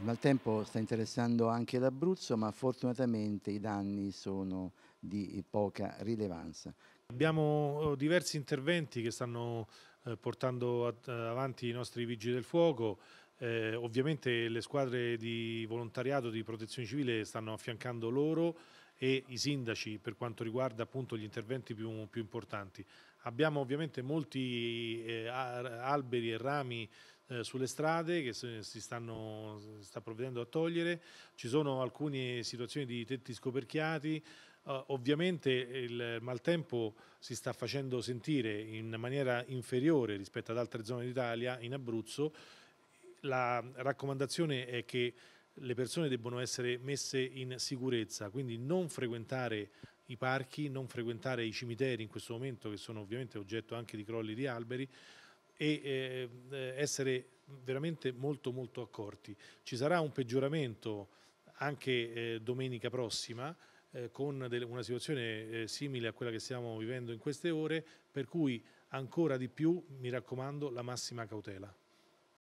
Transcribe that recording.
Il maltempo sta interessando anche l'Abruzzo, ma fortunatamente i danni sono di poca rilevanza. Abbiamo eh, diversi interventi che stanno eh, portando eh, avanti i nostri vigili del fuoco. ovviamente le squadre di volontariato di protezione civile stanno affiancando loro e i sindaci per quanto riguarda appunto gli interventi più, più importanti. Abbiamo ovviamente molti eh, alberi e rami eh, sulle strade che si stanno sta provvedendo a togliere, ci sono alcune situazioni di tetti scoperchiati, Uh, ovviamente il maltempo si sta facendo sentire in maniera inferiore rispetto ad altre zone d'Italia, in Abruzzo. La raccomandazione è che le persone debbono essere messe in sicurezza, quindi non frequentare i parchi, non frequentare i cimiteri in questo momento che sono ovviamente oggetto anche di crolli di alberi e eh, essere veramente molto molto accorti. Ci sarà un peggioramento anche eh, domenica prossima eh, con una situazione eh, simile a quella che stiamo vivendo in queste ore, per cui ancora di più mi raccomando la massima cautela.